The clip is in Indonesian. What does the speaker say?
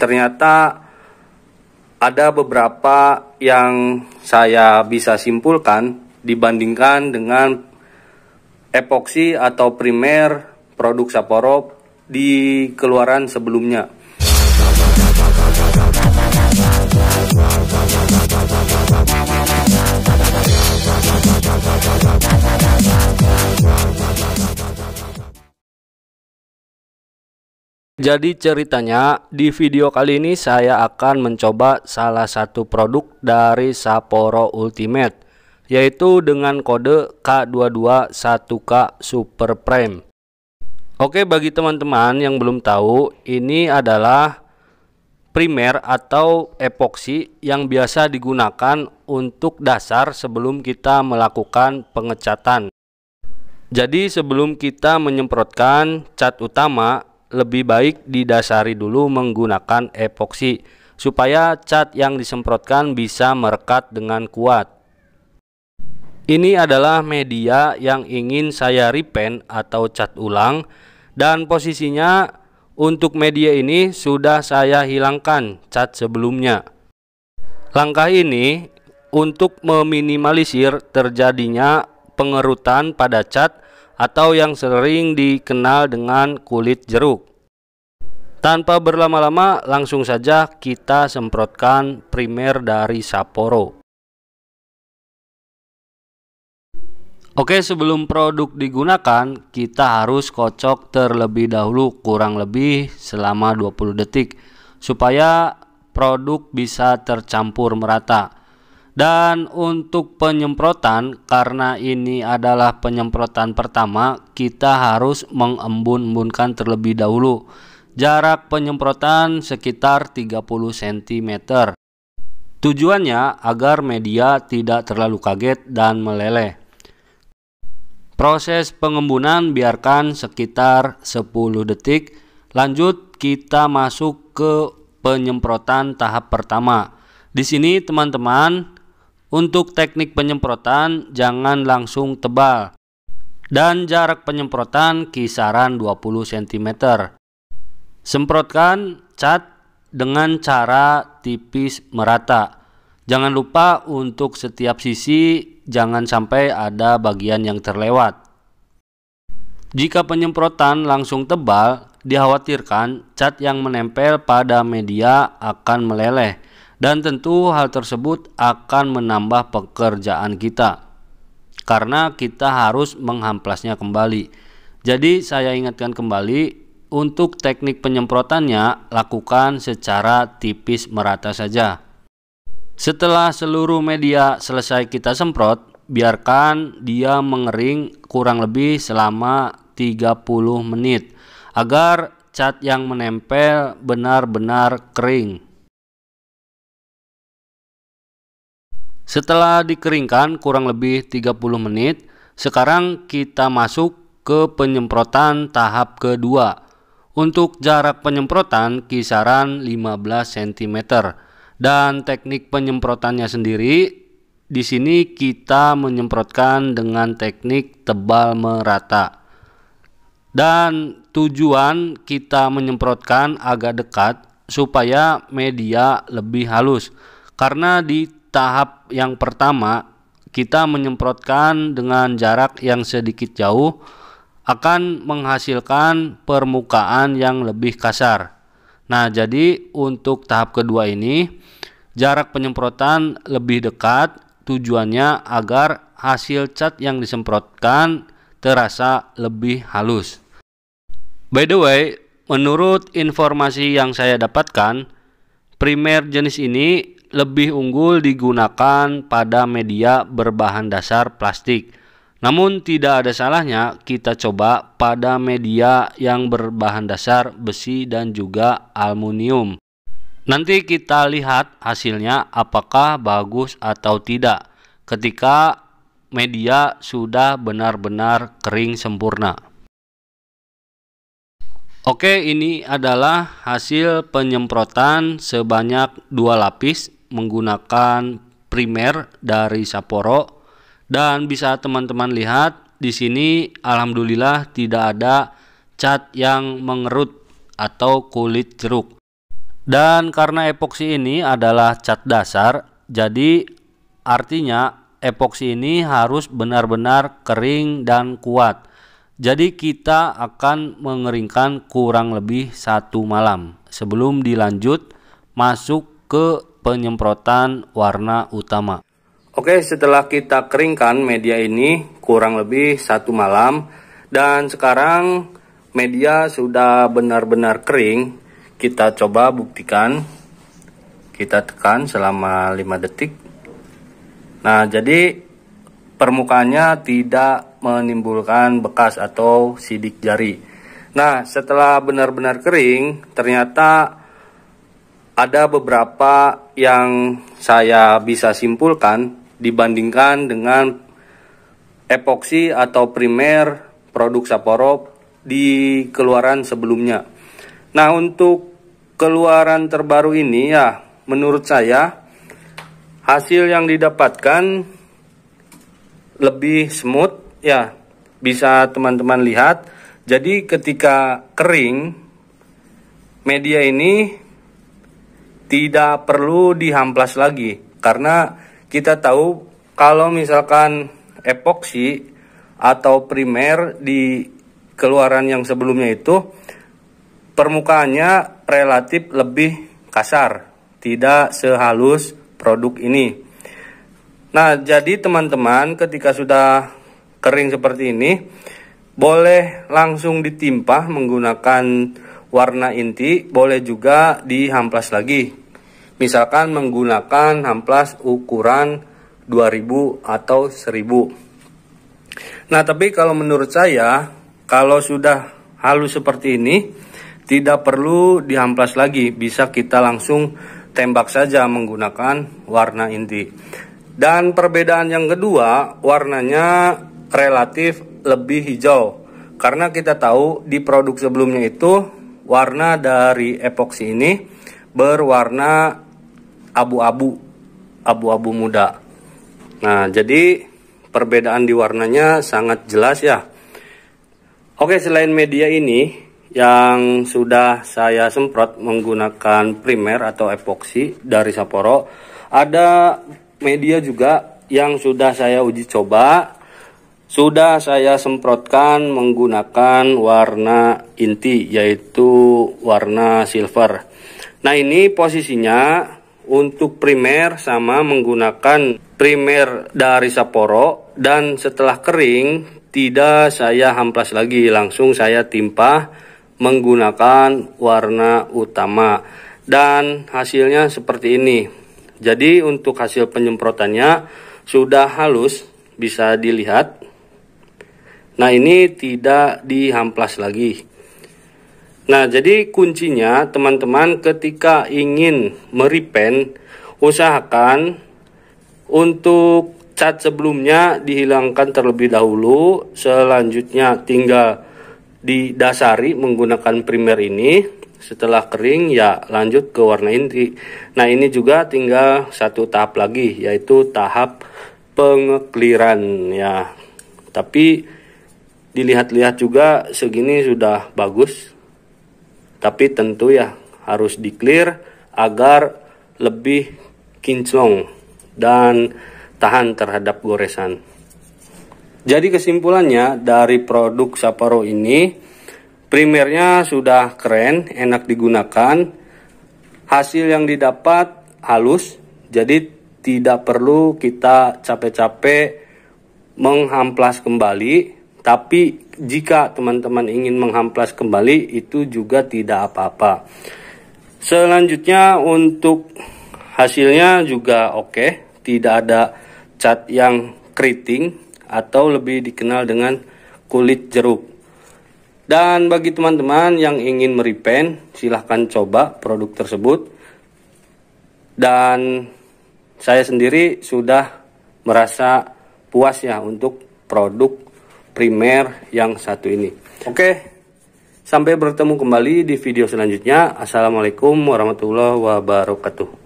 ternyata ada beberapa yang saya bisa simpulkan dibandingkan dengan epoksi atau primer produk Sapporo di keluaran sebelumnya. Jadi ceritanya di video kali ini saya akan mencoba salah satu produk dari Sapporo Ultimate yaitu dengan kode K221K Super Prime. Oke bagi teman-teman yang belum tahu ini adalah primer atau epoksi yang biasa digunakan untuk dasar sebelum kita melakukan pengecatan. Jadi sebelum kita menyemprotkan cat utama lebih baik didasari dulu menggunakan epoksi supaya cat yang disemprotkan bisa merekat dengan kuat. Ini adalah media yang ingin saya repaint atau cat ulang dan posisinya untuk media ini sudah saya hilangkan cat sebelumnya. Langkah ini untuk meminimalisir terjadinya pengerutan pada cat atau yang sering dikenal dengan kulit jeruk. Tanpa berlama-lama, langsung saja kita semprotkan primer dari Sapporo. Oke, sebelum produk digunakan, kita harus kocok terlebih dahulu kurang lebih selama 20 detik supaya produk bisa tercampur merata. Dan untuk penyemprotan, karena ini adalah penyemprotan pertama, kita harus mengembun-embunkan terlebih dahulu Jarak penyemprotan sekitar 30 cm. Tujuannya agar media tidak terlalu kaget dan meleleh. Proses pengembunan biarkan sekitar 10 detik. Lanjut kita masuk ke penyemprotan tahap pertama. Di sini teman-teman, untuk teknik penyemprotan jangan langsung tebal dan jarak penyemprotan kisaran 20 cm. Semprotkan cat dengan cara tipis merata. Jangan lupa untuk setiap sisi jangan sampai ada bagian yang terlewat. Jika penyemprotan langsung tebal, dikhawatirkan cat yang menempel pada media akan meleleh dan tentu hal tersebut akan menambah pekerjaan kita karena kita harus menghamplasnya kembali. Jadi saya ingatkan kembali untuk teknik penyemprotannya, lakukan secara tipis merata saja. Setelah seluruh media selesai kita semprot, biarkan dia mengering kurang lebih selama 30 menit agar cat yang menempel benar-benar kering. Setelah dikeringkan kurang lebih 30 menit, sekarang kita masuk ke penyemprotan tahap kedua untuk jarak penyemprotan kisaran 15 cm dan teknik penyemprotannya sendiri di sini kita menyemprotkan dengan teknik tebal merata. Dan tujuan kita menyemprotkan agak dekat supaya media lebih halus. Karena di tahap yang pertama kita menyemprotkan dengan jarak yang sedikit jauh akan menghasilkan permukaan yang lebih kasar. Nah, jadi untuk tahap kedua ini jarak penyemprotan lebih dekat tujuannya agar hasil cat yang disemprotkan terasa lebih halus. By the way, menurut informasi yang saya dapatkan, primer jenis ini lebih unggul digunakan pada media berbahan dasar plastik namun tidak ada salahnya kita coba pada media yang berbahan dasar besi dan juga aluminium. Nanti kita lihat hasilnya apakah bagus atau tidak ketika media sudah benar-benar kering sempurna. Oke, ini adalah hasil penyemprotan sebanyak dua lapis menggunakan primer dari Sapporo dan bisa teman-teman lihat di sini alhamdulillah tidak ada cat yang mengerut atau kulit jeruk. Dan karena epoksi ini adalah cat dasar, jadi artinya epoksi ini harus benar-benar kering dan kuat. Jadi kita akan mengeringkan kurang lebih satu malam sebelum dilanjut masuk ke penyemprotan warna utama. Oke setelah kita keringkan media ini kurang lebih satu malam dan sekarang media sudah benar-benar kering kita coba buktikan kita tekan selama 5 detik nah jadi permukaannya tidak menimbulkan bekas atau sidik jari nah setelah benar-benar kering ternyata ada beberapa yang saya bisa simpulkan dibandingkan dengan epoksi atau primer produk Sapporo di keluaran sebelumnya. Nah, untuk keluaran terbaru ini ya, menurut saya hasil yang didapatkan lebih smooth ya. Bisa teman-teman lihat. Jadi ketika kering media ini tidak perlu dihamplas lagi karena kita tahu kalau misalkan epoksi atau primer di keluaran yang sebelumnya itu permukaannya relatif lebih kasar, tidak sehalus produk ini. Nah, jadi teman-teman ketika sudah kering seperti ini, boleh langsung ditimpa menggunakan warna inti, boleh juga dihamplas lagi. Misalkan menggunakan amplas ukuran 2000 atau 1000. Nah, tapi kalau menurut saya kalau sudah halus seperti ini tidak perlu diamplas lagi, bisa kita langsung tembak saja menggunakan warna inti. Dan perbedaan yang kedua, warnanya relatif lebih hijau. Karena kita tahu di produk sebelumnya itu warna dari epoxy ini berwarna abu-abu abu-abu muda nah jadi perbedaan di warnanya sangat jelas ya oke selain media ini yang sudah saya semprot menggunakan primer atau epoxy dari Sapporo ada media juga yang sudah saya uji coba sudah saya semprotkan menggunakan warna inti yaitu warna silver nah ini posisinya untuk primer sama menggunakan primer dari Sapporo dan setelah kering tidak saya hamplas lagi langsung saya timpa menggunakan warna utama dan hasilnya seperti ini jadi untuk hasil penyemprotannya sudah halus bisa dilihat nah ini tidak dihamplas lagi Nah, jadi kuncinya teman-teman ketika ingin meripen, usahakan untuk cat sebelumnya dihilangkan terlebih dahulu, selanjutnya tinggal didasari menggunakan primer ini. Setelah kering ya lanjut ke warna inti. Nah, ini juga tinggal satu tahap lagi yaitu tahap pengekliran ya. Tapi dilihat-lihat juga segini sudah bagus tapi tentu ya harus di clear agar lebih kinclong dan tahan terhadap goresan. Jadi kesimpulannya dari produk Sapporo ini primernya sudah keren, enak digunakan. Hasil yang didapat halus, jadi tidak perlu kita capek-capek menghamplas kembali tapi jika teman-teman ingin menghamplas kembali itu juga tidak apa-apa. Selanjutnya untuk hasilnya juga oke, okay. tidak ada cat yang keriting atau lebih dikenal dengan kulit jeruk. Dan bagi teman-teman yang ingin merepaint, silahkan coba produk tersebut. Dan saya sendiri sudah merasa puas ya untuk produk primer yang satu ini. Oke, sampai bertemu kembali di video selanjutnya. Assalamualaikum warahmatullahi wabarakatuh.